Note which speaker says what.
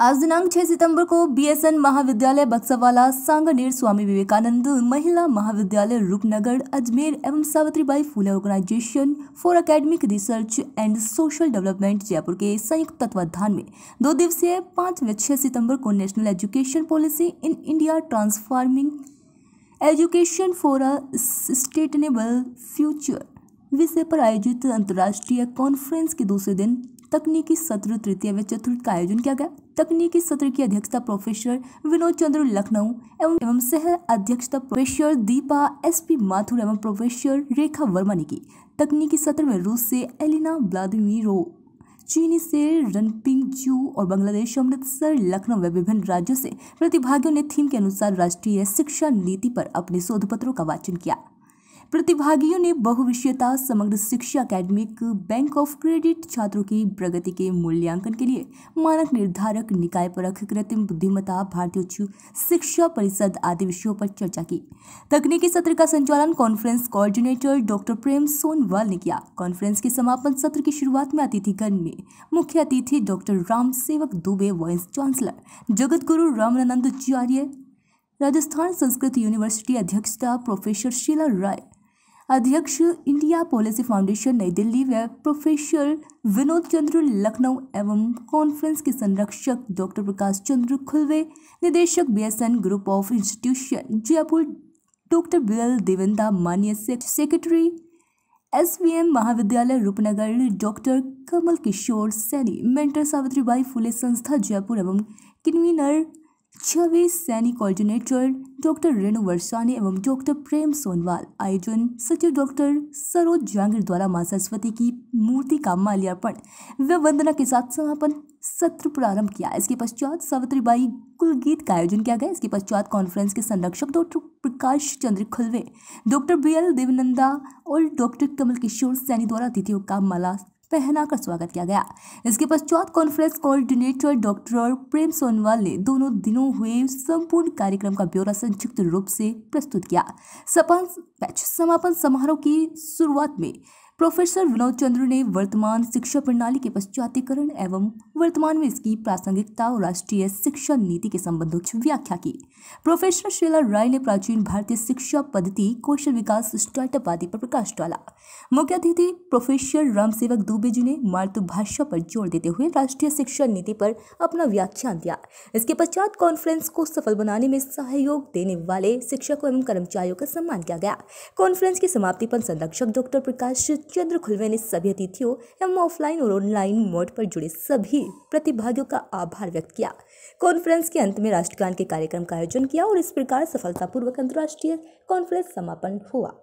Speaker 1: आज दिनांक 6 सितंबर को बीएसएन महाविद्यालय बक्सावाला सांगनेर स्वामी विवेकानंद महिला महाविद्यालय रूपनगर अजमेर एवं Savitribai Phule organisation for academic research and social development Jaipur के संयुक्त तत्वाधान में दो दिवसीय पाँच व छह सितंबर को national education policy in India transforming education for a sustainable future विषय पर आयोजित अंतर्राष्ट्रीय कॉन्फ्रेंस के दूसरे दिन तकनीकी सत्र तृतीय व चतुर्थ का आयोजन किया गया तकनीकी सत्र की अध्यक्षता प्रोफेसर विनोद चंद्र लखनऊ एवं एवं सह अध्यक्षता प्रोफेसर दीपा एसपी माथुर एवं प्रोफेसर रेखा वर्मा ने की तकनीकी सत्र में रूस से एलिना व्लादिमिरो चीनी से रनपिंग जू और बांग्लादेश अमृतसर लखनऊ व विभिन्न राज्यों से प्रतिभागियों ने थीम के अनुसार राष्ट्रीय शिक्षा नीति पर अपने शोध पत्रों का वाचन किया प्रतिभागियों ने बहुविषयता समग्र शिक्षा अकेडमिक बैंक ऑफ क्रेडिट छात्रों की प्रगति के मूल्यांकन के लिए मानक निर्धारक निकाय परख कृत्रिम बुद्धिमत्ता भारतीय उच्च शिक्षा परिषद आदि विषयों पर चर्चा की तकनीकी सत्र का संचालन conference coordinator doctor Prem Sonwal ने किया कॉन्फ्रेंस के समापन सत्र की शुरुआत में अतिथिगण में मुख्य अतिथि डॉक्टर राम सेवक Dubey vice chancellor Jagat Guru Ramanand Rajasthan Sanskrit university अध्यक्षता प्रोफेसर शीला राय अध्यक्ष इंडिया पॉलिसी फाउंडेशन नई दिल्ली व प्रोफेसर विनोद चंद्र लखनऊ एवं कॉन्फ्रेंस के संरक्षक डॉक्टर प्रकाश चंद्र खुलवे निदेशक BSN group of institution Jaipur doctor B L Devenda मान्य secretary SVM Mahavidyalaya Roopnagar doctor Kamal Kishore Saini mentor Savitribai Phule Sanstha Jaipur एवं कन्वीनर छवे सैनिक कोऑर्डिनेटर डॉक्टर रेणु वर्षाने एवं डॉक्टर प्रेम सोनवाल आयोजन सचिव डॉक्टर सरोज जहांगीर द्वारा माँ सरस्वती की मूर्ति का माल्यार्पण व वंदना के साथ समापन सत्र प्रारंभ किया इसके पश्चात सावित्रीबाई कुलगीत का आयोजन किया गया इसके पश्चात कॉन्फ्रेंस के संरक्षक doctor Prakash Chandra Khulve doctor B L Devnanda और डॉक्टर कमल किशोर सैनी द्वारा अतिथियों का माला पहनाकर स्वागत किया गया इसके पश्चात conference coordinator doctor Prem Sonwal ने दोनों दिनों हुए संपूर्ण कार्यक्रम का ब्यौरा संयुक्त रूप से प्रस्तुत किया समापन समारोह की शुरुआत में प्रोफेसर विनोद चंद्र ने वर्तमान शिक्षा प्रणाली के पश्चातीकरण एवं वर्तमान में इसकी प्रासंगिकता और राष्ट्रीय शिक्षा नीति के संबंध व्याख्या की प्रोफेसर शेला राय ने प्राचीन भारतीय शिक्षा पद्धति कौशल विकास स्टार्टअप आदि पर प्रकाश डाला मुख्य अतिथि प्रोफेसर राम सेवक दुबे जी ने मातृभाषा पर जोर देते हुए राष्ट्रीय शिक्षा नीति पर अपना व्याख्यान दिया इसके पश्चात कॉन्फ्रेंस को सफल बनाने में सहयोग देने वाले शिक्षकों एवं कर्मचारियों का सम्मान किया गया कॉन्फ्रेंस की समाप्ति पर संरक्षक डॉक्टर प्रकाश चंद्र खुलवे ने सभी अतिथियों एवं ऑफलाइन और ऑनलाइन मोड पर जुड़े सभी प्रतिभागियों का आभार व्यक्त किया कॉन्फ्रेंस के अंत में राष्ट्रगान के कार्यक्रम का आयोजन किया और इस प्रकार सफलतापूर्वक अंतर्राष्ट्रीय कॉन्फ्रेंस समापन हुआ